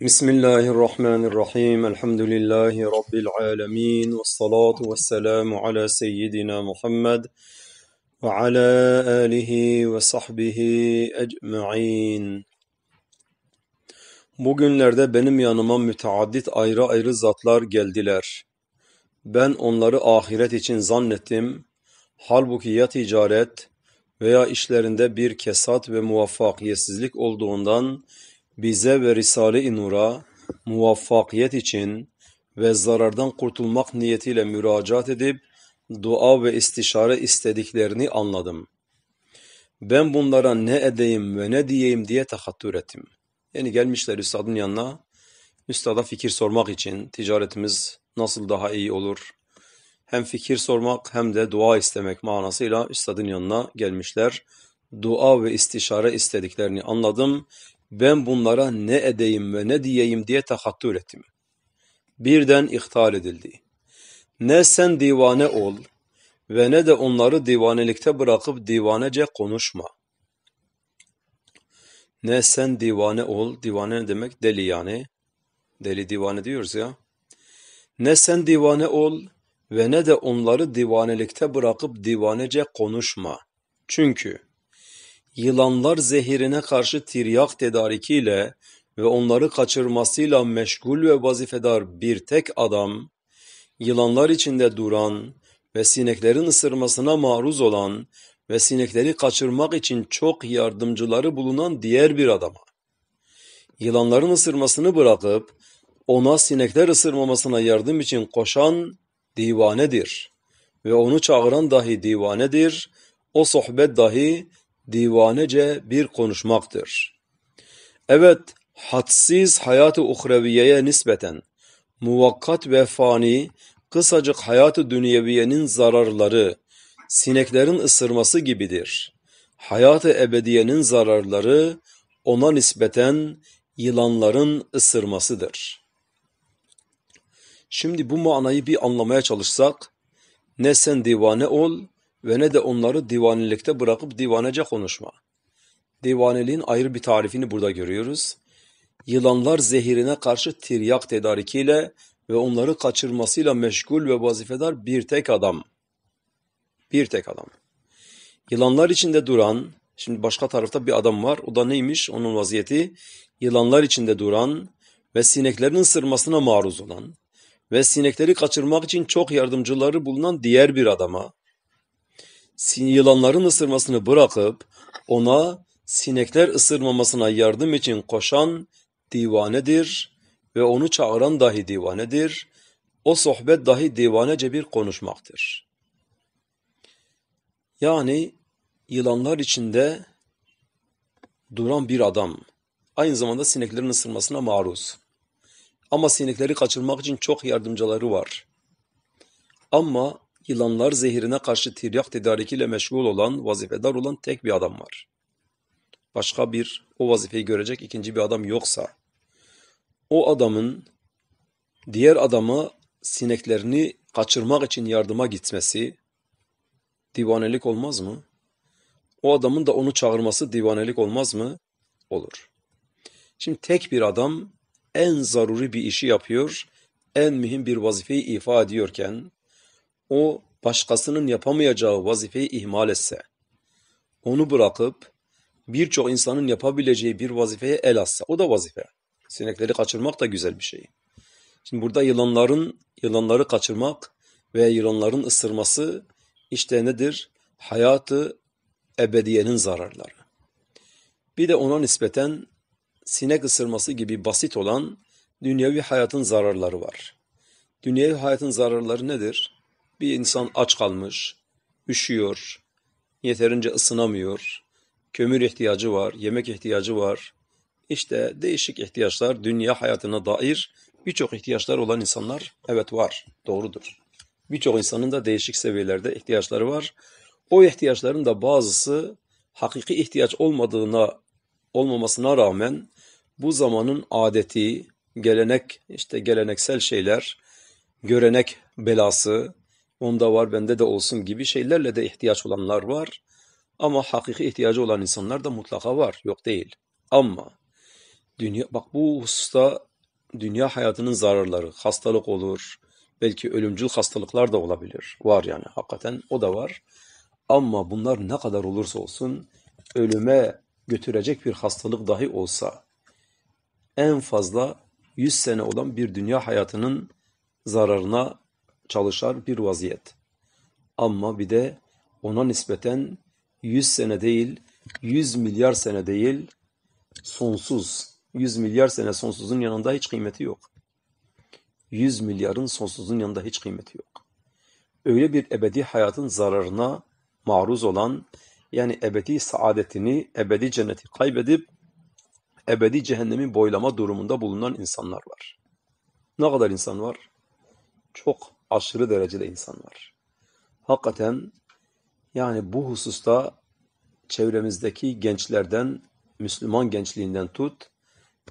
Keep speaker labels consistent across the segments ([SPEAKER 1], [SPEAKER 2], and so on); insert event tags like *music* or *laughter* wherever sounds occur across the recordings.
[SPEAKER 1] Bismillahirrahmanirrahim. Elhamdülillahi Rabbil alemin. Ve salatu ve selamu ala seyyidina Muhammed ve ala alihi ve sahbihi ecma'in. Bugünlerde benim yanıma müteaddit ayrı ayrı zatlar geldiler. Ben onları ahiret için zannettim. Halbuki ya ticaret veya işlerinde bir kesat ve muvaffakiyetsizlik olduğundan bize ve Risale-i Nur'a muvaffakiyet için ve zarardan kurtulmak niyetiyle müracaat edip dua ve istişare istediklerini anladım. Ben bunlara ne edeyim ve ne diyeyim diye tahattür ettim. Yani gelmişler üstadın yanına, üstada fikir sormak için ticaretimiz nasıl daha iyi olur? Hem fikir sormak hem de dua istemek manasıyla üstadın yanına gelmişler. Dua ve istişare istediklerini anladım ben bunlara ne edeyim ve ne diyeyim diye tahattür ettim. Birden ihtar edildi. Ne sen divane ol ve ne de onları divanelikte bırakıp divanece konuşma. Ne sen divane ol, divane ne demek? Deli yani. Deli divane diyoruz ya. Ne sen divane ol ve ne de onları divanelikte bırakıp divanece konuşma. Çünkü yılanlar zehirine karşı tiryak tedarikiyle ve onları kaçırmasıyla meşgul ve vazifedar bir tek adam, yılanlar içinde duran ve sineklerin ısırmasına maruz olan ve sinekleri kaçırmak için çok yardımcıları bulunan diğer bir adama. Yılanların ısırmasını bırakıp ona sinekler ısırmamasına yardım için koşan divanedir ve onu çağıran dahi divanedir, o sohbet dahi divanece bir konuşmaktır. Evet, hadsiz hayatı uhreviyeye nispeten muvakkat ve fani, kısacık hayatı dünyeviyenin zararları, sineklerin ısırması gibidir. Hayatı ebediyenin zararları ona nispeten yılanların ısırmasıdır. Şimdi bu manayı bir anlamaya çalışsak, ne sen divane ol ve ne de onları divanilikte bırakıp divanece konuşma. Divaneliğin ayrı bir tarifini burada görüyoruz. Yılanlar zehirine karşı tiryak tedarikiyle ve onları kaçırmasıyla meşgul ve vazifedar bir tek adam. Bir tek adam. Yılanlar içinde duran, şimdi başka tarafta bir adam var. O da neymiş onun vaziyeti? Yılanlar içinde duran ve sineklerin sırmasına maruz olan ve sinekleri kaçırmak için çok yardımcıları bulunan diğer bir adama yılanların ısırmasını bırakıp ona sinekler ısırmamasına yardım için koşan divanedir ve onu çağıran dahi divanedir. O sohbet dahi divanece bir konuşmaktır. Yani yılanlar içinde duran bir adam aynı zamanda sineklerin ısırmasına maruz. Ama sinekleri kaçırmak için çok yardımcıları var. Ama yılanlar zehirine karşı tiryak tedarikiyle meşgul olan, vazifedar olan tek bir adam var. Başka bir o vazifeyi görecek ikinci bir adam yoksa o adamın diğer adama sineklerini kaçırmak için yardıma gitmesi divanelik olmaz mı? O adamın da onu çağırması divanelik olmaz mı? Olur. Şimdi tek bir adam en zaruri bir işi yapıyor, en mühim bir vazifeyi ifa ediyorken o başkasının yapamayacağı vazifeyi ihmal etse, onu bırakıp birçok insanın yapabileceği bir vazifeye el atsa, o da vazife. Sinekleri kaçırmak da güzel bir şey. Şimdi burada yılanların yılanları kaçırmak ve yılanların ısırması işte nedir? Hayatı ebediyenin zararları. Bir de ona nispeten sinek ısırması gibi basit olan dünyevi hayatın zararları var. Dünyevi hayatın zararları nedir? Bir insan aç kalmış, üşüyor, yeterince ısınamıyor, kömür ihtiyacı var, yemek ihtiyacı var. İşte değişik ihtiyaçlar, dünya hayatına dair birçok ihtiyaçlar olan insanlar evet var, doğrudur. Birçok insanın da değişik seviyelerde ihtiyaçları var. O ihtiyaçların da bazısı hakiki ihtiyaç olmadığına olmamasına rağmen bu zamanın adeti, gelenek işte geleneksel şeyler, görenek belası, onda var bende de olsun gibi şeylerle de ihtiyaç olanlar var. Ama hakiki ihtiyacı olan insanlar da mutlaka var, yok değil. Ama dünya bak bu hususta dünya hayatının zararları, hastalık olur, belki ölümcül hastalıklar da olabilir. Var yani hakikaten o da var. Ama bunlar ne kadar olursa olsun ölüme götürecek bir hastalık dahi olsa en fazla 100 sene olan bir dünya hayatının zararına çalışar bir vaziyet. Ama bir de ona nispeten 100 sene değil, 100 milyar sene değil, sonsuz. 100 milyar sene sonsuzun yanında hiç kıymeti yok. 100 milyarın sonsuzun yanında hiç kıymeti yok. Öyle bir ebedi hayatın zararına maruz olan, yani ebedi saadetini, ebedi cenneti kaybedip, ebedi cehennemi boylama durumunda bulunan insanlar var. Ne kadar insan var? Çok aşırı derecede insan var. Hakikaten yani bu hususta çevremizdeki gençlerden, Müslüman gençliğinden tut,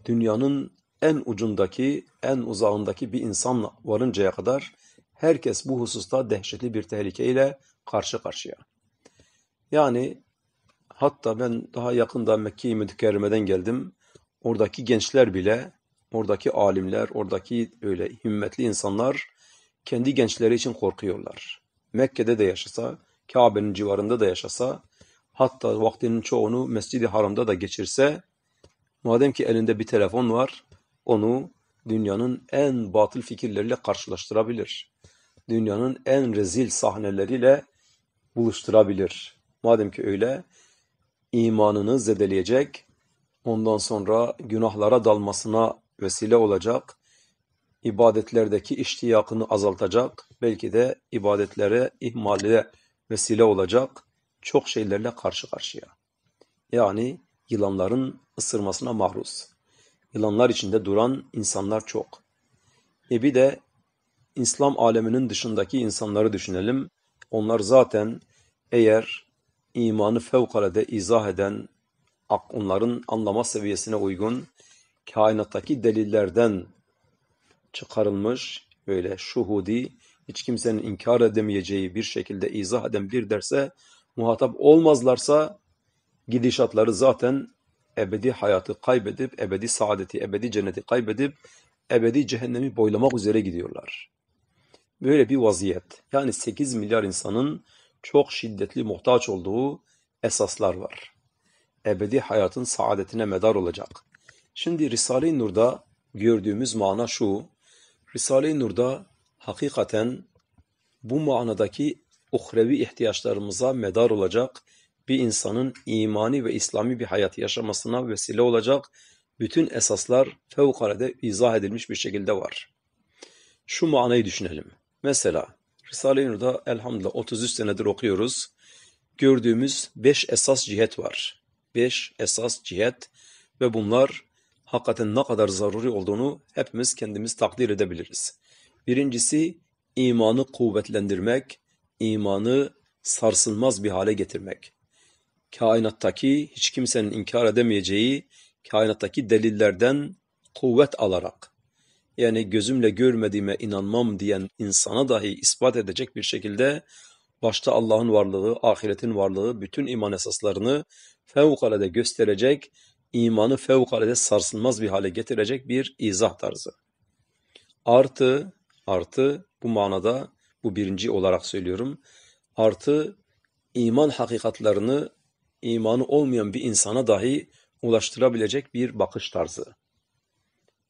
[SPEAKER 1] dünyanın en ucundaki, en uzağındaki bir insan varıncaya kadar herkes bu hususta dehşetli bir tehlikeyle karşı karşıya. Yani hatta ben daha yakında Mekke-i Mütekerreme'den geldim. Oradaki gençler bile, oradaki alimler, oradaki öyle himmetli insanlar kendi gençleri için korkuyorlar. Mekke'de de yaşasa, Kabe'nin civarında da yaşasa, hatta vaktinin çoğunu Mescid-i Haram'da da geçirse, madem ki elinde bir telefon var, onu dünyanın en batıl fikirleriyle karşılaştırabilir. Dünyanın en rezil sahneleriyle buluşturabilir. Madem ki öyle, imanını zedeleyecek, ondan sonra günahlara dalmasına vesile olacak, ibadetlerdeki iştiyakını azaltacak, belki de ibadetlere, ihmale vesile olacak çok şeylerle karşı karşıya. Yani yılanların ısırmasına maruz. Yılanlar içinde duran insanlar çok. E bir de İslam aleminin dışındaki insanları düşünelim. Onlar zaten eğer imanı fevkalade izah eden, onların anlama seviyesine uygun kainattaki delillerden çıkarılmış böyle şuhudi hiç kimsenin inkar edemeyeceği bir şekilde izah eden bir derse muhatap olmazlarsa gidişatları zaten ebedi hayatı kaybedip, ebedi saadeti, ebedi cenneti kaybedip, ebedi cehennemi boylamak üzere gidiyorlar. Böyle bir vaziyet. Yani 8 milyar insanın çok şiddetli muhtaç olduğu esaslar var. Ebedi hayatın saadetine medar olacak. Şimdi Risale-i Nur'da gördüğümüz mana şu, Risale-i Nur'da hakikaten bu manadaki uhrevi ihtiyaçlarımıza medar olacak bir insanın imani ve İslami bir hayat yaşamasına vesile olacak bütün esaslar fevkalade izah edilmiş bir şekilde var. Şu manayı düşünelim. Mesela Risale-i Nur'da elhamdülillah 33 senedir okuyoruz. Gördüğümüz 5 esas cihet var. 5 esas cihet ve bunlar hakikaten ne kadar zaruri olduğunu hepimiz kendimiz takdir edebiliriz. Birincisi imanı kuvvetlendirmek, imanı sarsılmaz bir hale getirmek. Kainattaki hiç kimsenin inkar edemeyeceği kainattaki delillerden kuvvet alarak yani gözümle görmediğime inanmam diyen insana dahi ispat edecek bir şekilde başta Allah'ın varlığı, ahiretin varlığı bütün iman esaslarını fevkalade gösterecek imanı fevkalade sarsılmaz bir hale getirecek bir izah tarzı. Artı, artı bu manada bu birinci olarak söylüyorum. Artı iman hakikatlarını imanı olmayan bir insana dahi ulaştırabilecek bir bakış tarzı.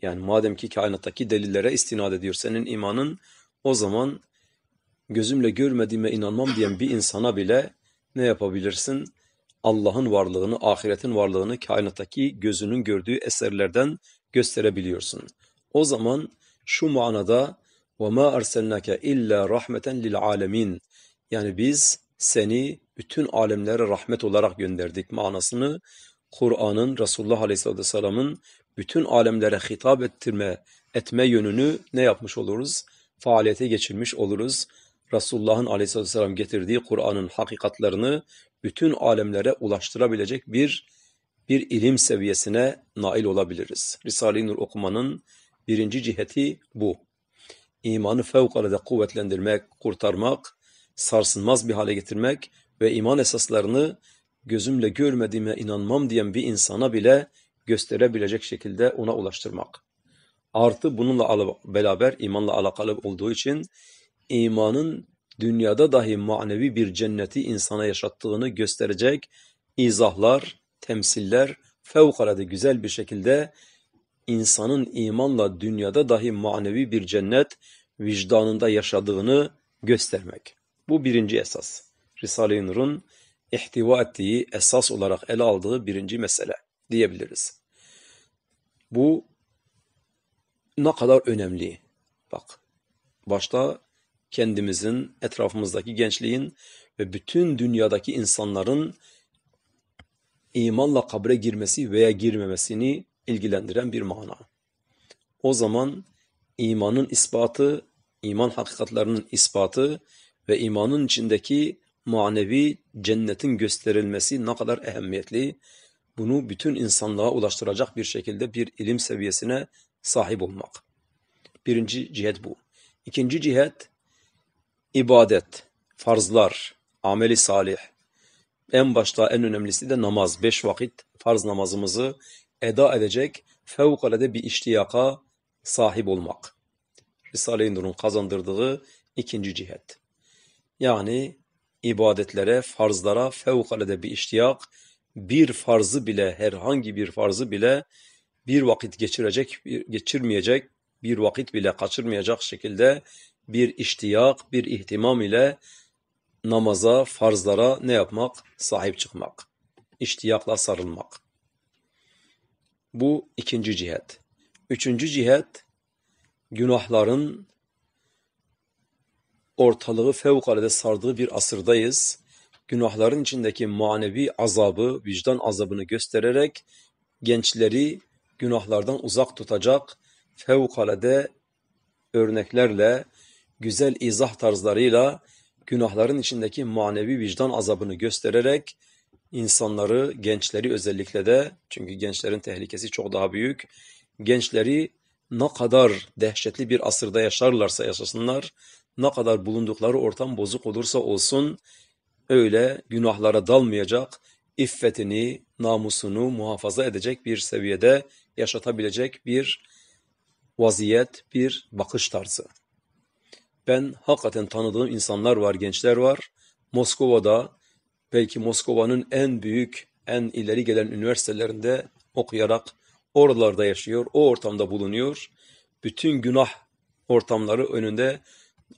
[SPEAKER 1] Yani madem ki kainattaki delillere istinad ediyor senin imanın o zaman gözümle görmediğime inanmam diyen bir insana bile ne yapabilirsin? Allah'ın varlığını, ahiretin varlığını kainattaki gözünün gördüğü eserlerden gösterebiliyorsun. O zaman şu manada وَمَا أَرْسَلْنَاكَ illa rahmeten lil alemin yani biz seni bütün alemlere rahmet olarak gönderdik manasını Kur'an'ın Resulullah Aleyhisselatü Vesselam'ın bütün alemlere hitap ettirme, etme yönünü ne yapmış oluruz? Faaliyete geçirmiş oluruz. Resulullah'ın aleyhisselam getirdiği Kur'an'ın hakikatlarını bütün alemlere ulaştırabilecek bir bir ilim seviyesine nail olabiliriz. Risale-i Nur okumanın birinci ciheti bu. İmanı fevkalade kuvvetlendirmek, kurtarmak, sarsılmaz bir hale getirmek ve iman esaslarını gözümle görmediğime inanmam diyen bir insana bile gösterebilecek şekilde ona ulaştırmak. Artı bununla beraber imanla alakalı olduğu için imanın dünyada dahi manevi bir cenneti insana yaşattığını gösterecek izahlar, temsiller fevkalade güzel bir şekilde insanın imanla dünyada dahi manevi bir cennet vicdanında yaşadığını göstermek. Bu birinci esas. Risale-i Nur'un ihtiva ettiği esas olarak ele aldığı birinci mesele diyebiliriz. Bu ne kadar önemli. Bak başta kendimizin, etrafımızdaki gençliğin ve bütün dünyadaki insanların imanla kabre girmesi veya girmemesini ilgilendiren bir mana. O zaman imanın ispatı, iman hakikatlerinin ispatı ve imanın içindeki manevi cennetin gösterilmesi ne kadar ehemmiyetli, bunu bütün insanlığa ulaştıracak bir şekilde bir ilim seviyesine sahip olmak. Birinci cihet bu. İkinci cihet, ibadet, farzlar, ameli salih. En başta en önemlisi de namaz. Beş vakit farz namazımızı eda edecek fevkalade bir iştiyaka sahip olmak. Risale-i Nur'un kazandırdığı ikinci cihet. Yani ibadetlere, farzlara fevkalade bir iştiyak, bir farzı bile, herhangi bir farzı bile bir vakit geçirecek, geçirmeyecek, bir vakit bile kaçırmayacak şekilde bir iştiyak, bir ihtimam ile namaza, farzlara ne yapmak? Sahip çıkmak. İştiyakla sarılmak. Bu ikinci cihet. Üçüncü cihet günahların ortalığı fevkalade sardığı bir asırdayız. Günahların içindeki manevi azabı, vicdan azabını göstererek gençleri günahlardan uzak tutacak fevkalade örneklerle güzel izah tarzlarıyla günahların içindeki manevi vicdan azabını göstererek insanları, gençleri özellikle de çünkü gençlerin tehlikesi çok daha büyük. Gençleri ne kadar dehşetli bir asırda yaşarlarsa yaşasınlar, ne kadar bulundukları ortam bozuk olursa olsun öyle günahlara dalmayacak, iffetini, namusunu muhafaza edecek bir seviyede yaşatabilecek bir vaziyet, bir bakış tarzı. Ben hakikaten tanıdığım insanlar var, gençler var. Moskova'da belki Moskova'nın en büyük, en ileri gelen üniversitelerinde okuyarak oralarda yaşıyor, o ortamda bulunuyor. Bütün günah ortamları önünde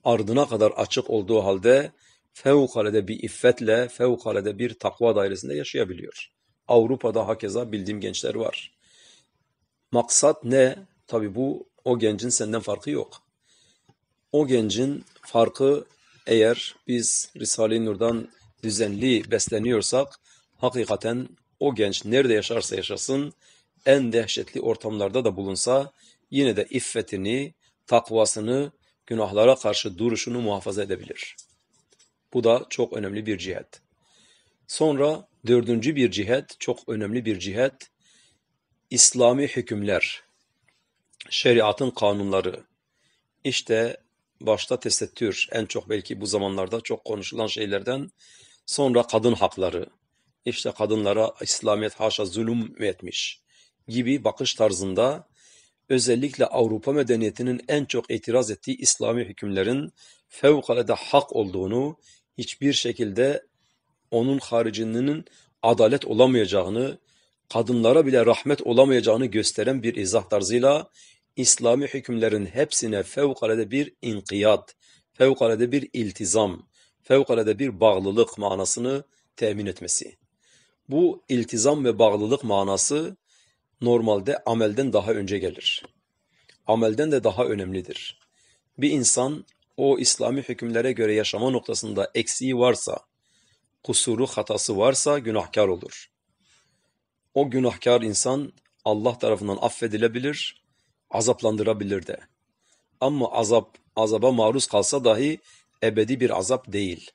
[SPEAKER 1] ardına kadar açık olduğu halde fevkalade bir iffetle, fevkalade bir takva dairesinde yaşayabiliyor. Avrupa'da hakeza bildiğim gençler var. Maksat ne? Tabii bu o gencin senden farkı yok. O gencin farkı eğer biz Risale-i Nur'dan düzenli besleniyorsak hakikaten o genç nerede yaşarsa yaşasın en dehşetli ortamlarda da bulunsa yine de iffetini, takvasını, günahlara karşı duruşunu muhafaza edebilir. Bu da çok önemli bir cihet. Sonra dördüncü bir cihet, çok önemli bir cihet, İslami hükümler, şeriatın kanunları. İşte başta tesettür en çok belki bu zamanlarda çok konuşulan şeylerden sonra kadın hakları işte kadınlara İslamiyet haşa zulüm etmiş gibi bakış tarzında özellikle Avrupa medeniyetinin en çok itiraz ettiği İslami hükümlerin fevkalade hak olduğunu hiçbir şekilde onun haricinin adalet olamayacağını kadınlara bile rahmet olamayacağını gösteren bir izah tarzıyla İslami hükümlerin hepsine fevkalade bir inkiyat, fevkalade bir iltizam, fevkalade bir bağlılık manasını temin etmesi. Bu iltizam ve bağlılık manası normalde amelden daha önce gelir. Amelden de daha önemlidir. Bir insan o İslami hükümlere göre yaşama noktasında eksiği varsa, kusuru hatası varsa günahkar olur. O günahkar insan Allah tarafından affedilebilir azaplandırabilir de. Ama azap, azaba maruz kalsa dahi ebedi bir azap değil.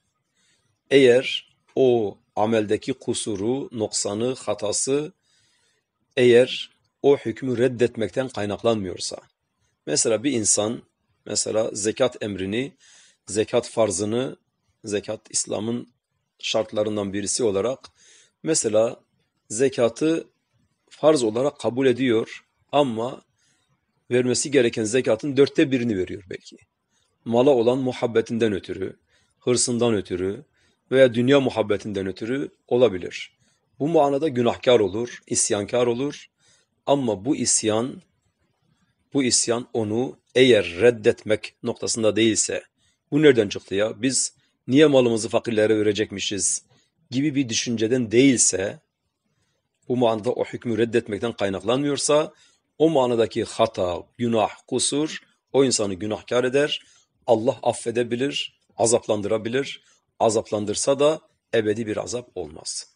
[SPEAKER 1] Eğer o ameldeki kusuru, noksanı, hatası eğer o hükmü reddetmekten kaynaklanmıyorsa. Mesela bir insan mesela zekat emrini, zekat farzını, zekat İslam'ın şartlarından birisi olarak mesela zekatı farz olarak kabul ediyor ama vermesi gereken zekatın dörtte birini veriyor belki. Mala olan muhabbetinden ötürü, hırsından ötürü veya dünya muhabbetinden ötürü olabilir. Bu manada günahkar olur, isyankar olur. Ama bu isyan, bu isyan onu eğer reddetmek noktasında değilse, bu nereden çıktı ya? Biz niye malımızı fakirlere verecekmişiz gibi bir düşünceden değilse, bu manada o hükmü reddetmekten kaynaklanmıyorsa o manadaki hata, günah, kusur o insanı günahkar eder. Allah affedebilir, azaplandırabilir. Azaplandırsa da ebedi bir azap olmaz.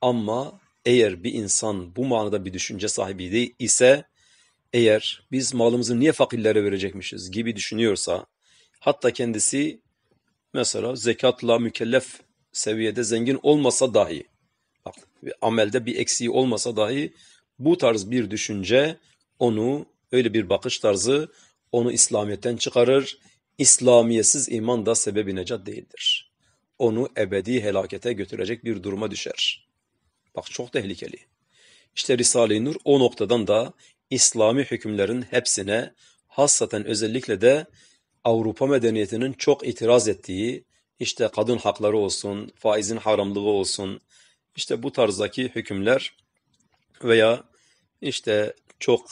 [SPEAKER 1] Ama eğer bir insan bu manada bir düşünce sahibi değil ise eğer biz malımızı niye fakirlere verecekmişiz gibi düşünüyorsa hatta kendisi mesela zekatla mükellef seviyede zengin olmasa dahi bak, amelde bir eksiği olmasa dahi bu tarz bir düşünce onu, öyle bir bakış tarzı onu İslamiyet'ten çıkarır. İslamiyetsiz iman da sebebi necat değildir. Onu ebedi helakete götürecek bir duruma düşer. Bak çok tehlikeli. İşte Risale-i Nur o noktadan da İslami hükümlerin hepsine hassaten özellikle de Avrupa medeniyetinin çok itiraz ettiği işte kadın hakları olsun, faizin haramlığı olsun, işte bu tarzdaki hükümler veya işte çok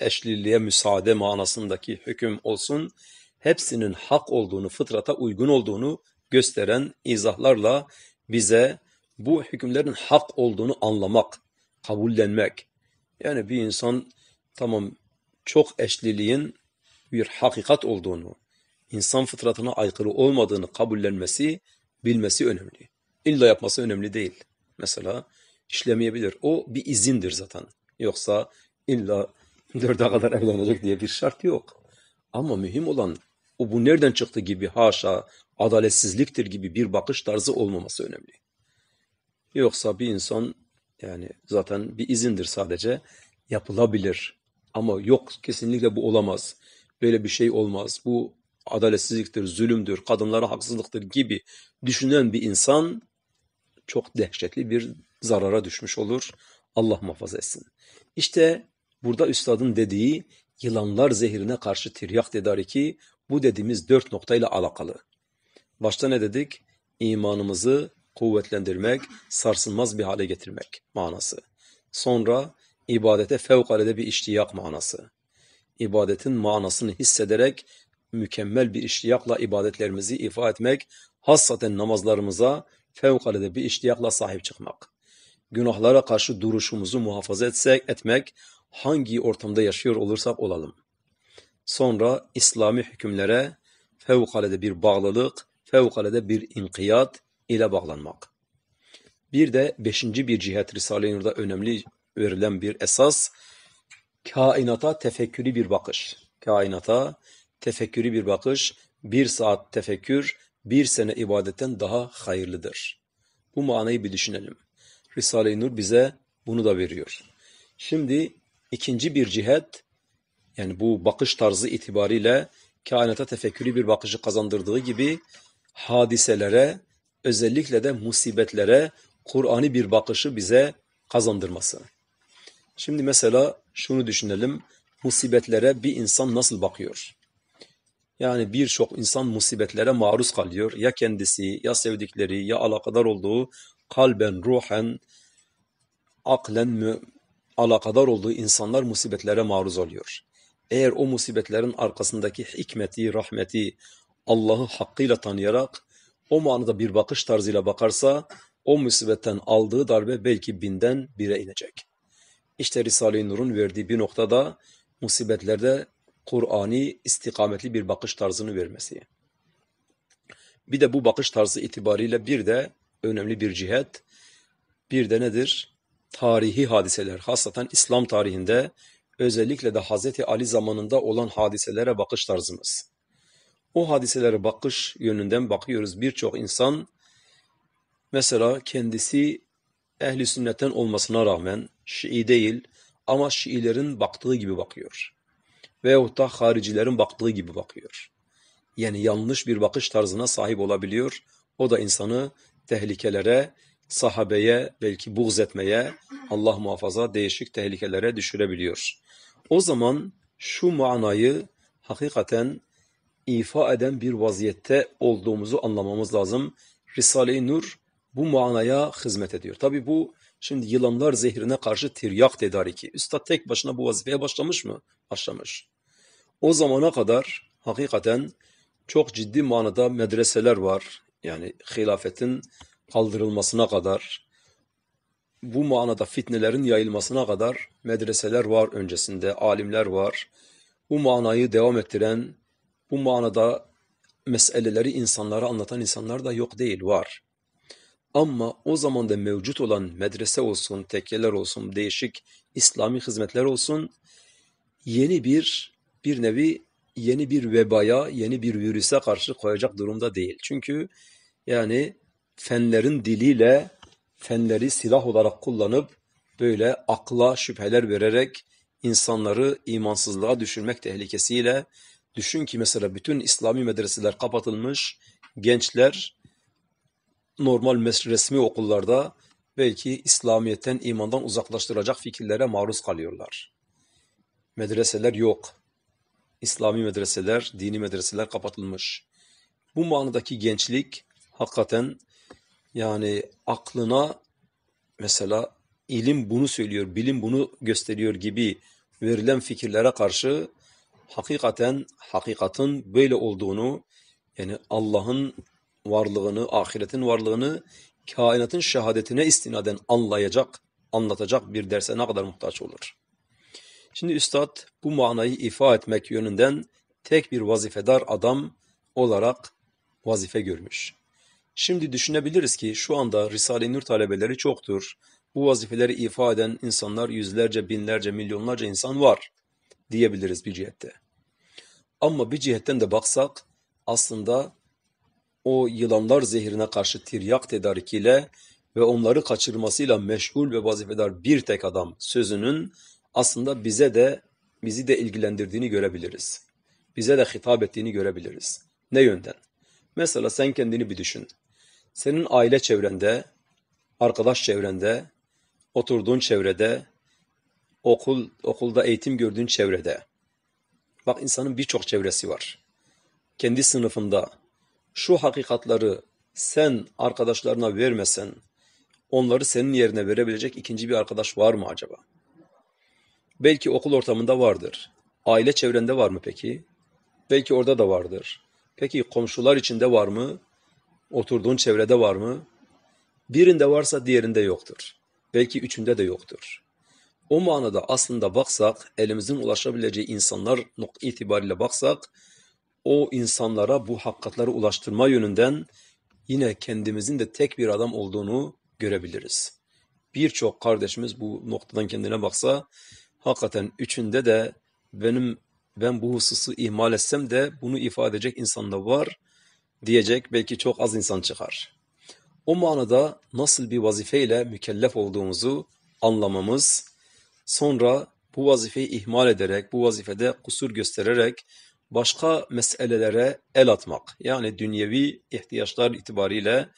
[SPEAKER 1] eşliliğe müsaade manasındaki hüküm olsun, hepsinin hak olduğunu, fıtrata uygun olduğunu gösteren izahlarla bize bu hükümlerin hak olduğunu anlamak, kabullenmek. Yani bir insan tamam çok eşliliğin bir hakikat olduğunu, insan fıtratına aykırı olmadığını kabullenmesi, bilmesi önemli. İlla yapması önemli değil. Mesela işlemeyebilir. O bir izindir zaten. Yoksa illa *laughs* dörde kadar evlenecek diye bir şart yok. Ama mühim olan o bu nereden çıktı gibi haşa adaletsizliktir gibi bir bakış tarzı olmaması önemli. Yoksa bir insan yani zaten bir izindir sadece yapılabilir ama yok kesinlikle bu olamaz. Böyle bir şey olmaz. Bu adaletsizliktir, zulümdür, kadınlara haksızlıktır gibi düşünen bir insan çok dehşetli bir zarara düşmüş olur. Allah muhafaza etsin. İşte burada üstadın dediği yılanlar zehrine karşı tiryak dedari ki bu dediğimiz dört noktayla alakalı. Başta ne dedik? İmanımızı kuvvetlendirmek, sarsılmaz bir hale getirmek manası. Sonra ibadete fevkalade bir iştiyak manası. İbadetin manasını hissederek mükemmel bir iştiyakla ibadetlerimizi ifa etmek, hassaten namazlarımıza fevkalade bir iştiyakla sahip çıkmak. Günahlara karşı duruşumuzu muhafaza etsek, etmek hangi ortamda yaşıyor olursak olalım. Sonra İslami hükümlere fevkalade bir bağlılık, fevkalade bir inkiyat ile bağlanmak. Bir de beşinci bir cihet Risale-i Nur'da önemli verilen bir esas, kainata tefekkürü bir bakış. Kainata tefekkürü bir bakış, bir saat tefekkür, bir sene ibadetten daha hayırlıdır. Bu manayı bir düşünelim. Risale-i Nur bize bunu da veriyor. Şimdi ikinci bir cihet yani bu bakış tarzı itibariyle kainata tefekkürü bir bakışı kazandırdığı gibi hadiselere özellikle de musibetlere Kur'an'ı bir bakışı bize kazandırması. Şimdi mesela şunu düşünelim. Musibetlere bir insan nasıl bakıyor? Yani birçok insan musibetlere maruz kalıyor. Ya kendisi, ya sevdikleri, ya alakadar olduğu kalben, ruhen, aklen mü, alakadar olduğu insanlar musibetlere maruz oluyor. Eğer o musibetlerin arkasındaki hikmeti, rahmeti Allah'ı hakkıyla tanıyarak o manada bir bakış tarzıyla bakarsa o musibetten aldığı darbe belki binden bire inecek. İşte Risale-i Nur'un verdiği bir noktada musibetlerde Kur'an'i istikametli bir bakış tarzını vermesi. Bir de bu bakış tarzı itibariyle bir de önemli bir cihet, bir de nedir? Tarihi hadiseler, hasaten İslam tarihinde özellikle de Hazreti Ali zamanında olan hadiselere bakış tarzımız. O hadiselere bakış yönünden bakıyoruz. Birçok insan mesela kendisi ehli sünnetten olmasına rağmen Şii değil ama Şiilerin baktığı gibi bakıyor veyahut da haricilerin baktığı gibi bakıyor. Yani yanlış bir bakış tarzına sahip olabiliyor. O da insanı tehlikelere, sahabeye belki buğz etmeye, Allah muhafaza değişik tehlikelere düşürebiliyor. O zaman şu manayı hakikaten ifa eden bir vaziyette olduğumuzu anlamamız lazım. Risale-i Nur bu manaya hizmet ediyor. Tabi bu şimdi yılanlar zehrine karşı tiryak tedariki. Üstad tek başına bu vazifeye başlamış mı? Başlamış. O zamana kadar hakikaten çok ciddi manada medreseler var. Yani hilafetin kaldırılmasına kadar, bu manada fitnelerin yayılmasına kadar medreseler var öncesinde, alimler var. Bu manayı devam ettiren, bu manada meseleleri insanlara anlatan insanlar da yok değil, var. Ama o zamanda mevcut olan medrese olsun, tekkeler olsun, değişik İslami hizmetler olsun, yeni bir bir nevi yeni bir vebaya, yeni bir virüse karşı koyacak durumda değil. Çünkü yani fenlerin diliyle fenleri silah olarak kullanıp böyle akla şüpheler vererek insanları imansızlığa düşürmek tehlikesiyle düşün ki mesela bütün İslami medreseler kapatılmış, gençler normal resmi okullarda belki İslamiyet'ten, imandan uzaklaştıracak fikirlere maruz kalıyorlar. Medreseler yok, İslami medreseler, dini medreseler kapatılmış. Bu manadaki gençlik hakikaten yani aklına mesela ilim bunu söylüyor, bilim bunu gösteriyor gibi verilen fikirlere karşı hakikaten hakikatin böyle olduğunu yani Allah'ın varlığını, ahiretin varlığını kainatın şehadetine istinaden anlayacak, anlatacak bir derse ne kadar muhtaç olur. Şimdi üstad bu manayı ifa etmek yönünden tek bir vazifedar adam olarak vazife görmüş. Şimdi düşünebiliriz ki şu anda Risale-i Nur talebeleri çoktur. Bu vazifeleri ifa eden insanlar yüzlerce, binlerce, milyonlarca insan var diyebiliriz bir cihette. Ama bir cihetten de baksak aslında o yılanlar zehrine karşı tiryak tedarikiyle ve onları kaçırmasıyla meşgul ve vazifedar bir tek adam sözünün aslında bize de bizi de ilgilendirdiğini görebiliriz. Bize de hitap ettiğini görebiliriz. Ne yönden? Mesela sen kendini bir düşün. Senin aile çevrende, arkadaş çevrende, oturduğun çevrede, okul okulda eğitim gördüğün çevrede. Bak insanın birçok çevresi var. Kendi sınıfında şu hakikatları sen arkadaşlarına vermesen, onları senin yerine verebilecek ikinci bir arkadaş var mı acaba? Belki okul ortamında vardır. Aile çevrende var mı peki? Belki orada da vardır. Peki komşular içinde var mı? Oturduğun çevrede var mı? Birinde varsa diğerinde yoktur. Belki üçünde de yoktur. O manada aslında baksak, elimizin ulaşabileceği insanlar itibariyle baksak, o insanlara bu hakikatları ulaştırma yönünden yine kendimizin de tek bir adam olduğunu görebiliriz. Birçok kardeşimiz bu noktadan kendine baksa Hakikaten üçünde de benim ben bu hususu ihmal etsem de bunu ifade edecek insan da var diyecek belki çok az insan çıkar. O manada nasıl bir vazifeyle mükellef olduğumuzu anlamamız, sonra bu vazifeyi ihmal ederek, bu vazifede kusur göstererek başka meselelere el atmak. Yani dünyevi ihtiyaçlar itibariyle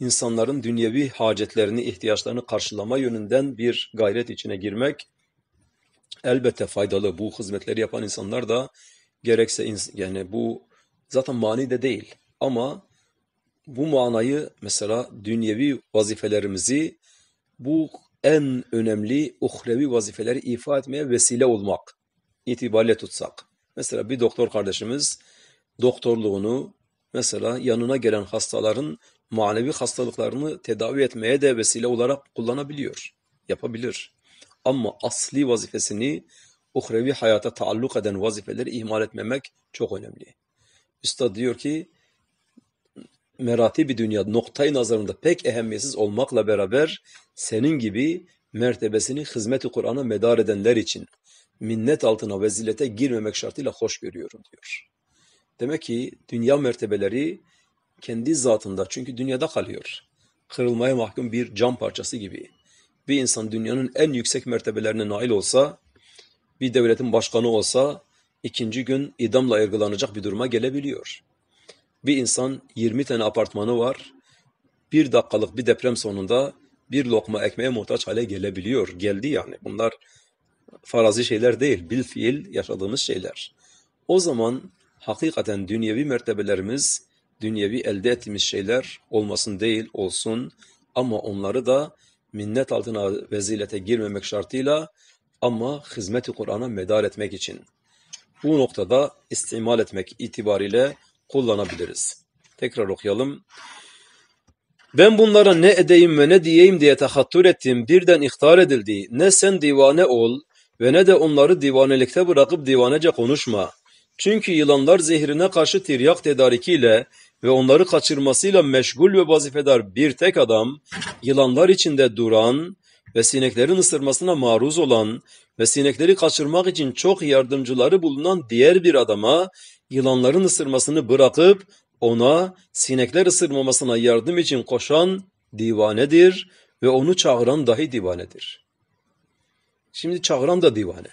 [SPEAKER 1] insanların dünyevi hacetlerini, ihtiyaçlarını karşılama yönünden bir gayret içine girmek elbette faydalı bu hizmetleri yapan insanlar da gerekse ins yani bu zaten mani de değil ama bu manayı mesela dünyevi vazifelerimizi bu en önemli uhrevi vazifeleri ifa etmeye vesile olmak itibariyle tutsak. Mesela bir doktor kardeşimiz doktorluğunu mesela yanına gelen hastaların manevi hastalıklarını tedavi etmeye de vesile olarak kullanabiliyor, yapabilir. Ama asli vazifesini uhrevi hayata taalluk eden vazifeleri ihmal etmemek çok önemli. Üstad diyor ki merati bir dünya noktayı nazarında pek ehemmiyetsiz olmakla beraber senin gibi mertebesini hizmeti Kur'an'a medar edenler için minnet altına ve zillete girmemek şartıyla hoş görüyorum diyor. Demek ki dünya mertebeleri kendi zatında çünkü dünyada kalıyor. Kırılmaya mahkum bir cam parçası gibi bir insan dünyanın en yüksek mertebelerine nail olsa, bir devletin başkanı olsa, ikinci gün idamla yargılanacak bir duruma gelebiliyor. Bir insan 20 tane apartmanı var, bir dakikalık bir deprem sonunda bir lokma ekmeğe muhtaç hale gelebiliyor. Geldi yani. Bunlar farazi şeyler değil, bil fiil yaşadığımız şeyler. O zaman hakikaten dünyevi mertebelerimiz, dünyevi elde ettiğimiz şeyler olmasın değil, olsun ama onları da minnet altına ve zillete girmemek şartıyla ama hizmeti Kur'an'a medar etmek için. Bu noktada istimal etmek itibariyle kullanabiliriz. Tekrar okuyalım. Ben bunlara ne edeyim ve ne diyeyim diye tahattür ettim. Birden ihtar edildi. Ne sen divane ol ve ne de onları divanelikte bırakıp divanece konuşma. Çünkü yılanlar zehrine karşı tiryak tedarikiyle ve onları kaçırmasıyla meşgul ve vazifedar bir tek adam, yılanlar içinde duran ve sineklerin ısırmasına maruz olan ve sinekleri kaçırmak için çok yardımcıları bulunan diğer bir adama yılanların ısırmasını bırakıp ona sinekler ısırmamasına yardım için koşan divanedir ve onu çağıran dahi divanedir. Şimdi çağıran da divane.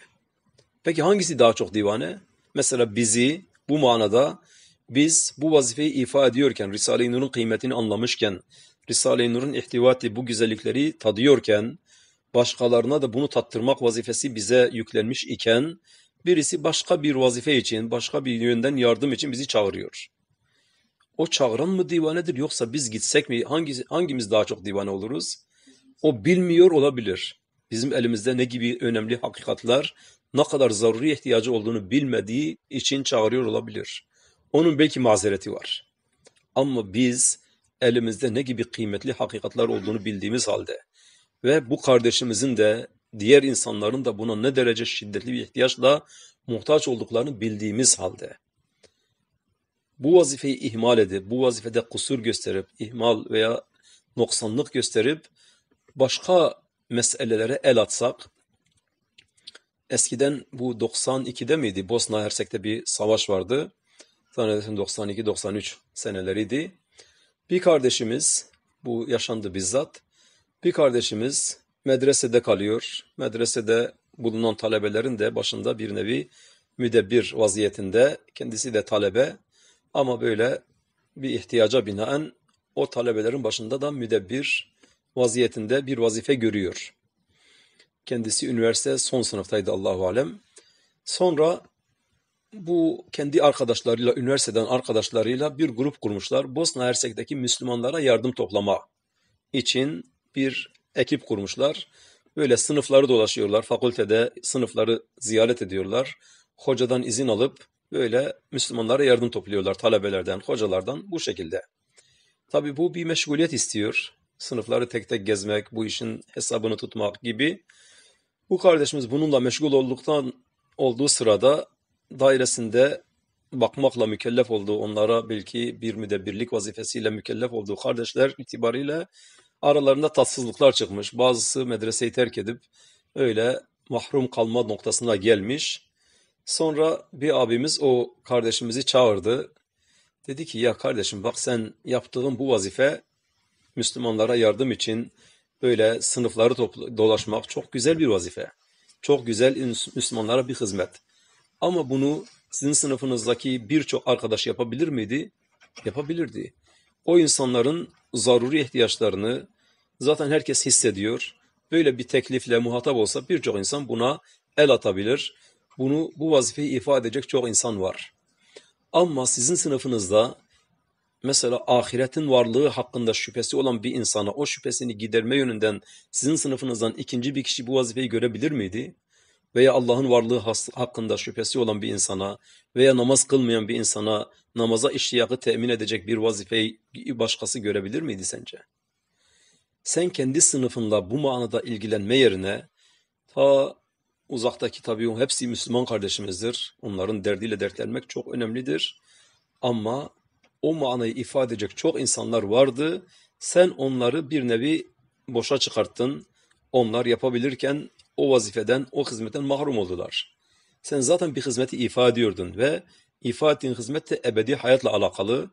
[SPEAKER 1] Peki hangisi daha çok divane? Mesela bizi bu manada biz bu vazifeyi ifa ediyorken, Risale-i Nur'un kıymetini anlamışken, Risale-i Nur'un ihtivati bu güzellikleri tadıyorken, başkalarına da bunu tattırmak vazifesi bize yüklenmiş iken, birisi başka bir vazife için, başka bir yönden yardım için bizi çağırıyor. O çağıran mı divanedir yoksa biz gitsek mi, Hangi hangimiz daha çok divane oluruz? O bilmiyor olabilir. Bizim elimizde ne gibi önemli hakikatlar, ne kadar zaruri ihtiyacı olduğunu bilmediği için çağırıyor olabilir. Onun belki mazereti var. Ama biz elimizde ne gibi kıymetli hakikatler olduğunu bildiğimiz halde ve bu kardeşimizin de diğer insanların da buna ne derece şiddetli bir ihtiyaçla muhtaç olduklarını bildiğimiz halde bu vazifeyi ihmal edip, bu vazifede kusur gösterip, ihmal veya noksanlık gösterip başka meselelere el atsak, eskiden bu 92'de miydi? Bosna Hersek'te bir savaş vardı zannedersem 92-93 seneleriydi. Bir kardeşimiz, bu yaşandı bizzat, bir kardeşimiz medresede kalıyor. Medresede bulunan talebelerin de başında bir nevi müdebbir vaziyetinde. Kendisi de talebe ama böyle bir ihtiyaca binaen o talebelerin başında da müdebbir vaziyetinde bir vazife görüyor. Kendisi üniversite son sınıftaydı Allahu Alem. Sonra bu kendi arkadaşlarıyla, üniversiteden arkadaşlarıyla bir grup kurmuşlar. Bosna Hersek'teki Müslümanlara yardım toplama için bir ekip kurmuşlar. Böyle sınıfları dolaşıyorlar, fakültede sınıfları ziyaret ediyorlar. Hocadan izin alıp böyle Müslümanlara yardım topluyorlar talebelerden, hocalardan bu şekilde. Tabii bu bir meşguliyet istiyor. Sınıfları tek tek gezmek, bu işin hesabını tutmak gibi. Bu kardeşimiz bununla meşgul olduktan olduğu sırada dairesinde bakmakla mükellef olduğu, onlara belki bir müdebbirlik vazifesiyle mükellef olduğu kardeşler itibariyle aralarında tatsızlıklar çıkmış. Bazısı medreseyi terk edip öyle mahrum kalma noktasına gelmiş. Sonra bir abimiz o kardeşimizi çağırdı. Dedi ki ya kardeşim bak sen yaptığın bu vazife Müslümanlara yardım için böyle sınıfları dolaşmak çok güzel bir vazife. Çok güzel Müslümanlara bir hizmet. Ama bunu sizin sınıfınızdaki birçok arkadaş yapabilir miydi? Yapabilirdi. O insanların zaruri ihtiyaçlarını zaten herkes hissediyor. Böyle bir teklifle muhatap olsa birçok insan buna el atabilir. Bunu bu vazifeyi ifade edecek çok insan var. Ama sizin sınıfınızda mesela ahiretin varlığı hakkında şüphesi olan bir insana o şüphesini giderme yönünden sizin sınıfınızdan ikinci bir kişi bu vazifeyi görebilir miydi? veya Allah'ın varlığı hakkında şüphesi olan bir insana veya namaz kılmayan bir insana namaza iştiyakı temin edecek bir vazifeyi başkası görebilir miydi sence? Sen kendi sınıfınla bu manada ilgilenme yerine ta uzaktaki tabi hepsi Müslüman kardeşimizdir. Onların derdiyle dertlenmek çok önemlidir. Ama o manayı ifade edecek çok insanlar vardı. Sen onları bir nevi boşa çıkarttın. Onlar yapabilirken o vazifeden, o hizmetten mahrum oldular. Sen zaten bir hizmeti ifa ediyordun ve ifa ettiğin hizmet de ebedi hayatla alakalı,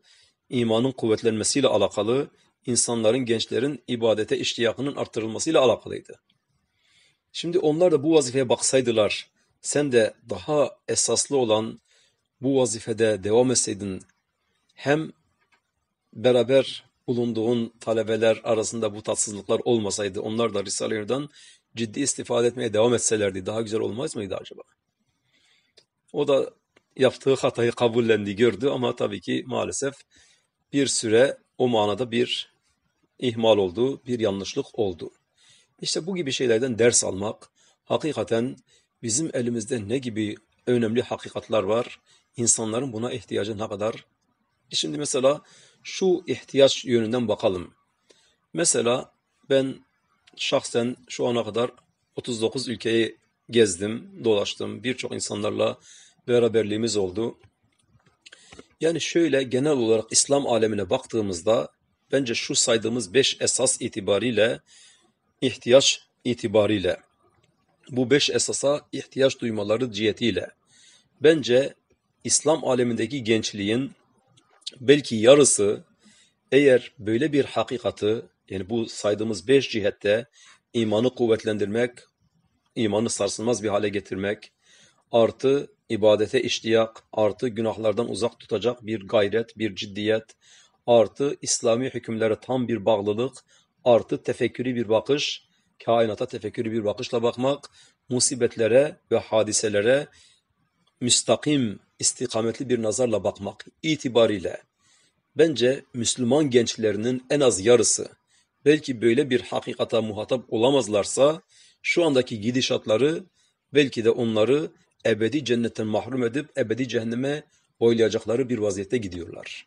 [SPEAKER 1] imanın kuvvetlenmesiyle alakalı, insanların, gençlerin ibadete iştiyakının arttırılmasıyla alakalıydı. Şimdi onlar da bu vazifeye baksaydılar, sen de daha esaslı olan bu vazifede devam etseydin, hem beraber bulunduğun talebeler arasında bu tatsızlıklar olmasaydı, onlar da Risale-i ciddi istifade etmeye devam etselerdi daha güzel olmaz mıydı acaba? O da yaptığı hatayı kabullendi, gördü ama tabii ki maalesef bir süre o manada bir ihmal oldu, bir yanlışlık oldu. İşte bu gibi şeylerden ders almak hakikaten bizim elimizde ne gibi önemli hakikatlar var, insanların buna ihtiyacı ne kadar? E şimdi mesela şu ihtiyaç yönünden bakalım. Mesela ben şahsen şu ana kadar 39 ülkeyi gezdim, dolaştım. Birçok insanlarla beraberliğimiz oldu. Yani şöyle genel olarak İslam alemine baktığımızda bence şu saydığımız beş esas itibariyle ihtiyaç itibariyle bu beş esasa ihtiyaç duymaları cihetiyle bence İslam alemindeki gençliğin belki yarısı eğer böyle bir hakikati yani bu saydığımız beş cihette imanı kuvvetlendirmek, imanı sarsılmaz bir hale getirmek, artı ibadete iştiyak, artı günahlardan uzak tutacak bir gayret, bir ciddiyet, artı İslami hükümlere tam bir bağlılık, artı tefekkürü bir bakış, kainata tefekkürü bir bakışla bakmak, musibetlere ve hadiselere müstakim, istikametli bir nazarla bakmak itibariyle bence Müslüman gençlerinin en az yarısı belki böyle bir hakikata muhatap olamazlarsa şu andaki gidişatları belki de onları ebedi cennetten mahrum edip ebedi cehenneme boylayacakları bir vaziyette gidiyorlar.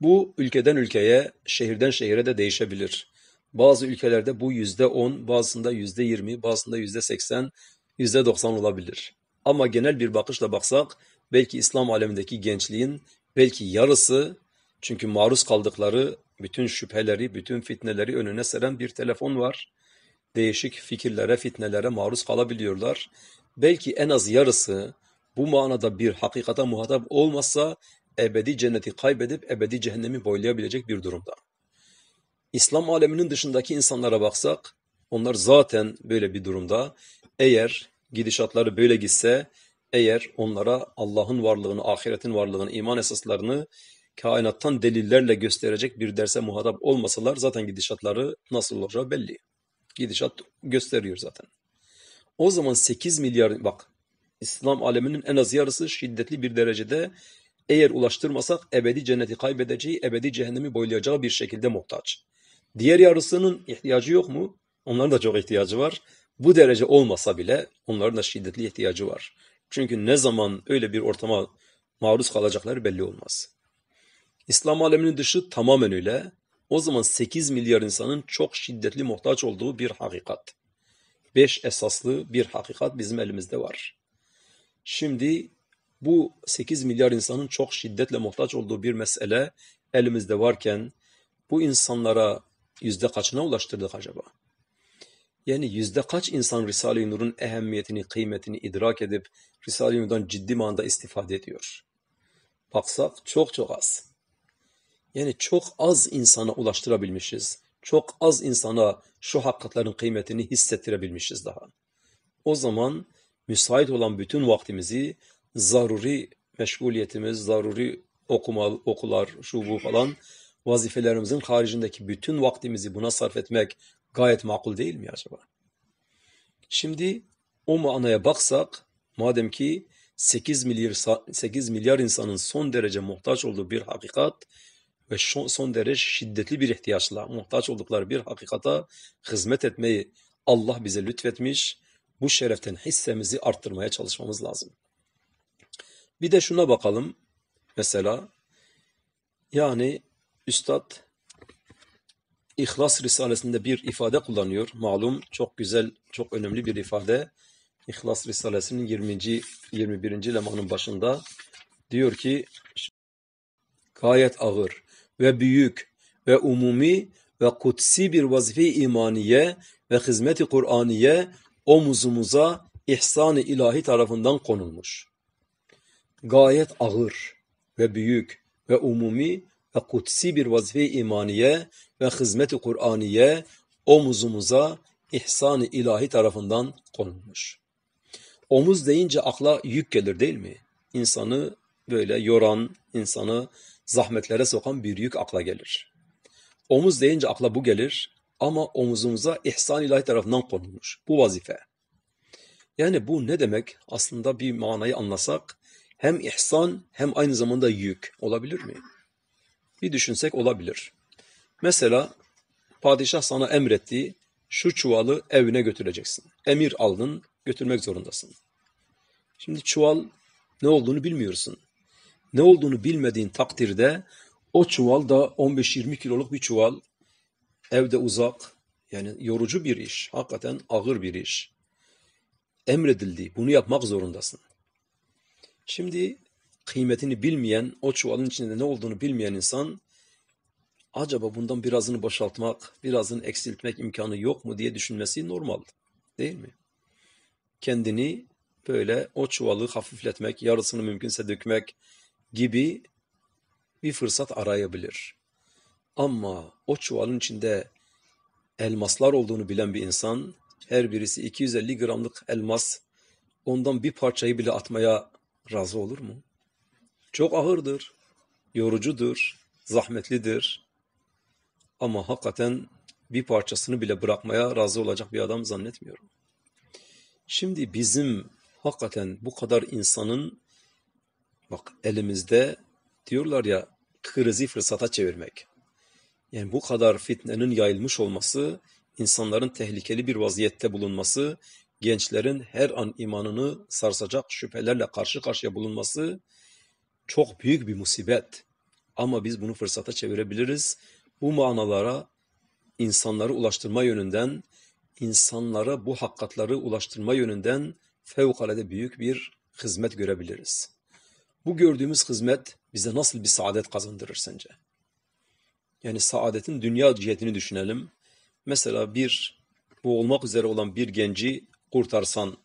[SPEAKER 1] Bu ülkeden ülkeye, şehirden şehire de değişebilir. Bazı ülkelerde bu yüzde on, bazısında yüzde yirmi, bazısında yüzde seksen, yüzde doksan olabilir. Ama genel bir bakışla baksak belki İslam alemindeki gençliğin belki yarısı çünkü maruz kaldıkları bütün şüpheleri, bütün fitneleri önüne seren bir telefon var. Değişik fikirlere, fitnelere maruz kalabiliyorlar. Belki en az yarısı bu manada bir hakikata muhatap olmazsa ebedi cenneti kaybedip ebedi cehennemi boylayabilecek bir durumda. İslam aleminin dışındaki insanlara baksak, onlar zaten böyle bir durumda. Eğer gidişatları böyle gitse, eğer onlara Allah'ın varlığını, ahiretin varlığını, iman esaslarını kainattan delillerle gösterecek bir derse muhatap olmasalar zaten gidişatları nasıl olacağı belli. Gidişat gösteriyor zaten. O zaman 8 milyar bak İslam aleminin en az yarısı şiddetli bir derecede eğer ulaştırmasak ebedi cenneti kaybedeceği, ebedi cehennemi boylayacağı bir şekilde muhtaç. Diğer yarısının ihtiyacı yok mu? Onların da çok ihtiyacı var. Bu derece olmasa bile onların da şiddetli ihtiyacı var. Çünkü ne zaman öyle bir ortama maruz kalacakları belli olmaz. İslam aleminin dışı tamamen öyle. O zaman 8 milyar insanın çok şiddetli muhtaç olduğu bir hakikat. 5 esaslı bir hakikat bizim elimizde var. Şimdi bu 8 milyar insanın çok şiddetle muhtaç olduğu bir mesele elimizde varken bu insanlara yüzde kaçına ulaştırdık acaba? Yani yüzde kaç insan Risale-i Nur'un ehemmiyetini, kıymetini idrak edip Risale-i Nur'dan ciddi manada istifade ediyor? Baksak çok çok az. Yani çok az insana ulaştırabilmişiz. Çok az insana şu hakikatlerin kıymetini hissettirebilmişiz daha. O zaman müsait olan bütün vaktimizi zaruri meşguliyetimiz, zaruri okuma, okular, şu bu falan vazifelerimizin haricindeki bütün vaktimizi buna sarf etmek gayet makul değil mi acaba? Şimdi o manaya baksak madem ki 8 milyar, 8 milyar insanın son derece muhtaç olduğu bir hakikat ve son derece şiddetli bir ihtiyaçla muhtaç oldukları bir hakikata hizmet etmeyi Allah bize lütfetmiş. Bu şereften hissemizi arttırmaya çalışmamız lazım. Bir de şuna bakalım. Mesela yani Üstad İhlas Risalesi'nde bir ifade kullanıyor. Malum çok güzel, çok önemli bir ifade. İhlas Risalesi'nin 20. 21. lemanın başında diyor ki gayet ağır, ve büyük ve umumi ve kutsi bir vazife imaniye ve hizmeti Kur'aniye omuzumuza ihsan-ı ilahi tarafından konulmuş. Gayet ağır ve büyük ve umumi ve kutsi bir vazife imaniye ve hizmeti Kur'aniye omuzumuza ihsan-ı ilahi tarafından konulmuş. Omuz deyince akla yük gelir değil mi? İnsanı böyle yoran, insanı zahmetlere sokan bir yük akla gelir. Omuz deyince akla bu gelir ama omuzumuza ihsan ilahi tarafından konulmuş bu vazife. Yani bu ne demek? Aslında bir manayı anlasak hem ihsan hem aynı zamanda yük olabilir mi? Bir düşünsek olabilir. Mesela padişah sana emrettiği şu çuvalı evine götüreceksin. Emir aldın, götürmek zorundasın. Şimdi çuval ne olduğunu bilmiyorsun ne olduğunu bilmediğin takdirde o çuval da 15-20 kiloluk bir çuval evde uzak yani yorucu bir iş. Hakikaten ağır bir iş. Emredildi. Bunu yapmak zorundasın. Şimdi kıymetini bilmeyen, o çuvalın içinde ne olduğunu bilmeyen insan acaba bundan birazını boşaltmak, birazını eksiltmek imkanı yok mu diye düşünmesi normal. Değil mi? Kendini böyle o çuvalı hafifletmek, yarısını mümkünse dökmek, gibi bir fırsat arayabilir. Ama o çuvalın içinde elmaslar olduğunu bilen bir insan her birisi 250 gramlık elmas ondan bir parçayı bile atmaya razı olur mu? Çok ağırdır, yorucudur, zahmetlidir. Ama hakikaten bir parçasını bile bırakmaya razı olacak bir adam zannetmiyorum. Şimdi bizim hakikaten bu kadar insanın Bak elimizde diyorlar ya krizi fırsata çevirmek. Yani bu kadar fitnenin yayılmış olması, insanların tehlikeli bir vaziyette bulunması, gençlerin her an imanını sarsacak şüphelerle karşı karşıya bulunması çok büyük bir musibet. Ama biz bunu fırsata çevirebiliriz. Bu manalara insanları ulaştırma yönünden, insanlara bu hakikatları ulaştırma yönünden fevkalade büyük bir hizmet görebiliriz bu gördüğümüz hizmet bize nasıl bir saadet kazandırır sence? Yani saadetin dünya cihetini düşünelim. Mesela bir bu olmak üzere olan bir genci kurtarsan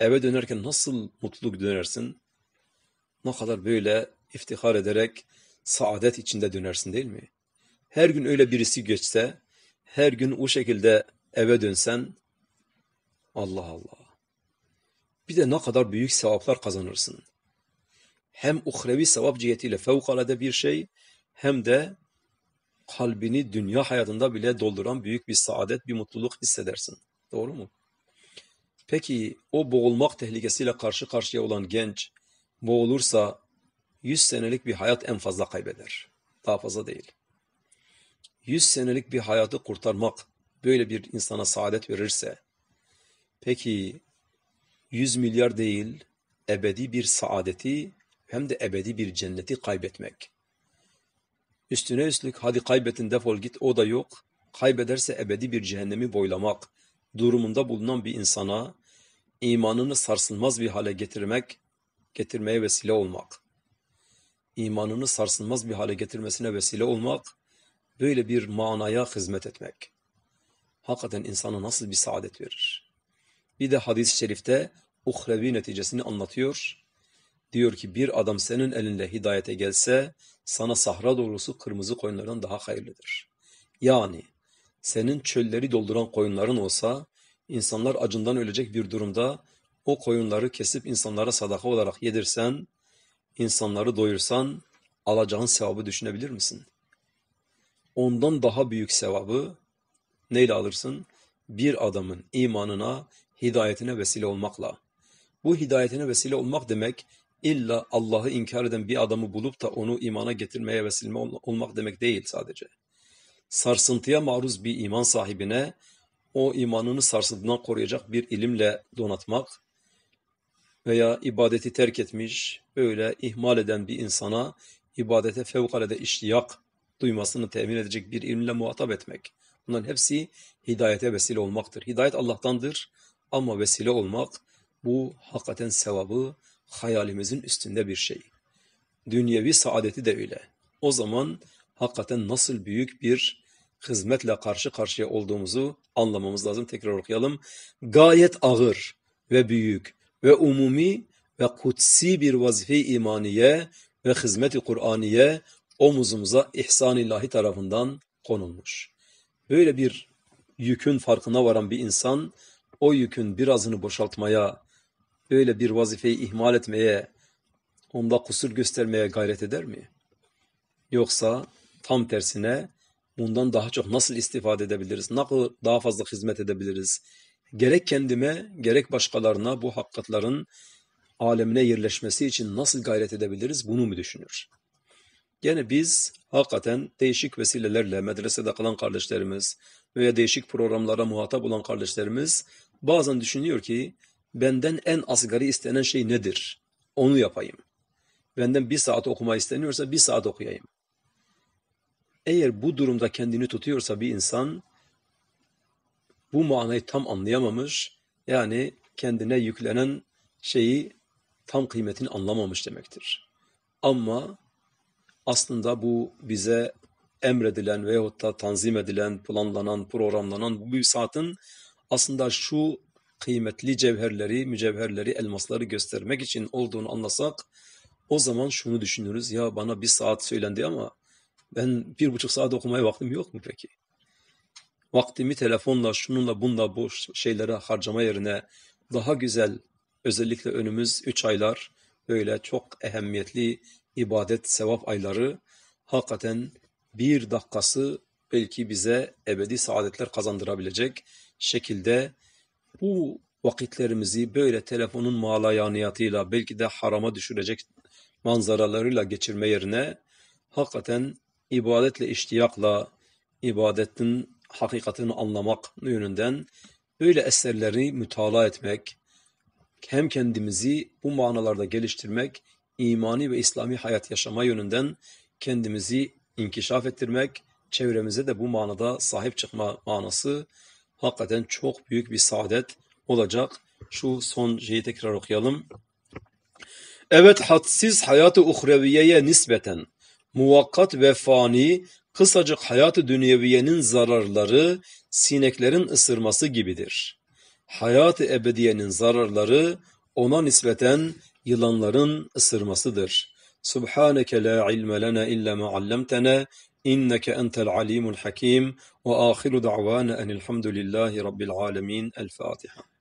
[SPEAKER 1] eve dönerken nasıl mutluluk dönersin? Ne kadar böyle iftihar ederek saadet içinde dönersin değil mi? Her gün öyle birisi geçse, her gün o şekilde eve dönsen Allah Allah. Bir de ne kadar büyük sevaplar kazanırsın hem uhrevi sevap cihetiyle fevkalade bir şey hem de kalbini dünya hayatında bile dolduran büyük bir saadet, bir mutluluk hissedersin. Doğru mu? Peki o boğulmak tehlikesiyle karşı karşıya olan genç boğulursa 100 senelik bir hayat en fazla kaybeder. Daha fazla değil. 100 senelik bir hayatı kurtarmak böyle bir insana saadet verirse peki 100 milyar değil ebedi bir saadeti hem de ebedi bir cenneti kaybetmek. Üstüne üstlük hadi kaybetin defol git o da yok. Kaybederse ebedi bir cehennemi boylamak durumunda bulunan bir insana imanını sarsılmaz bir hale getirmek, getirmeye vesile olmak. İmanını sarsılmaz bir hale getirmesine vesile olmak, böyle bir manaya hizmet etmek. Hakikaten insana nasıl bir saadet verir. Bir de hadis-i şerifte uhrevi neticesini anlatıyor diyor ki bir adam senin elinle hidayete gelse sana sahra doğrusu kırmızı koyunlardan daha hayırlıdır. Yani senin çölleri dolduran koyunların olsa insanlar acından ölecek bir durumda o koyunları kesip insanlara sadaka olarak yedirsen, insanları doyursan alacağın sevabı düşünebilir misin? Ondan daha büyük sevabı neyle alırsın? Bir adamın imanına, hidayetine vesile olmakla. Bu hidayetine vesile olmak demek illa Allah'ı inkar eden bir adamı bulup da onu imana getirmeye vesile olmak demek değil sadece. Sarsıntıya maruz bir iman sahibine o imanını sarsıntıdan koruyacak bir ilimle donatmak veya ibadeti terk etmiş, böyle ihmal eden bir insana ibadete fevkalade iştiyak duymasını temin edecek bir ilimle muhatap etmek. Bunların hepsi hidayete vesile olmaktır. Hidayet Allah'tandır ama vesile olmak bu hakikaten sevabı, hayalimizin üstünde bir şey. Dünyevi saadeti de öyle. O zaman hakikaten nasıl büyük bir hizmetle karşı karşıya olduğumuzu anlamamız lazım. Tekrar okuyalım. Gayet ağır ve büyük ve umumi ve kutsi bir vazife imaniye ve hizmeti Kur'aniye omuzumuza ihsan ilahi tarafından konulmuş. Böyle bir yükün farkına varan bir insan o yükün birazını boşaltmaya öyle bir vazifeyi ihmal etmeye, onda kusur göstermeye gayret eder mi? Yoksa tam tersine bundan daha çok nasıl istifade edebiliriz? Nasıl daha fazla hizmet edebiliriz? Gerek kendime, gerek başkalarına bu hakikatların alemine yerleşmesi için nasıl gayret edebiliriz? Bunu mu düşünür? Yani biz hakikaten değişik vesilelerle medresede kalan kardeşlerimiz veya değişik programlara muhatap olan kardeşlerimiz bazen düşünüyor ki benden en asgari istenen şey nedir? Onu yapayım. Benden bir saat okuma isteniyorsa bir saat okuyayım. Eğer bu durumda kendini tutuyorsa bir insan bu manayı tam anlayamamış yani kendine yüklenen şeyi tam kıymetini anlamamış demektir. Ama aslında bu bize emredilen veyahut da tanzim edilen, planlanan, programlanan bu bir saatin aslında şu kıymetli cevherleri, mücevherleri, elmasları göstermek için olduğunu anlasak o zaman şunu düşünürüz. Ya bana bir saat söylendi ama ben bir buçuk saat okumaya vaktim yok mu peki? Vaktimi telefonla, şununla, bununla bu şeylere harcama yerine daha güzel özellikle önümüz üç aylar böyle çok ehemmiyetli ibadet, sevap ayları hakikaten bir dakikası belki bize ebedi saadetler kazandırabilecek şekilde bu vakitlerimizi böyle telefonun malayaniyatıyla belki de harama düşürecek manzaralarıyla geçirme yerine hakikaten ibadetle iştiyakla ibadetin hakikatini anlamak yönünden böyle eserleri mütala etmek, hem kendimizi bu manalarda geliştirmek, imani ve İslami hayat yaşama yönünden kendimizi inkişaf ettirmek, çevremize de bu manada sahip çıkma manası hakikaten çok büyük bir saadet olacak. Şu son şeyi tekrar okuyalım. Evet hadsiz hayatı uhreviyeye nispeten muvakkat ve fani kısacık hayatı dünyeviyenin zararları sineklerin ısırması gibidir. Hayatı ebediyenin zararları ona nispeten yılanların ısırmasıdır. Subhaneke la ilme lena illa ma allamtana إنك أنت العليم الحكيم وآخر دعوانا أن الحمد لله رب العالمين الفاتحة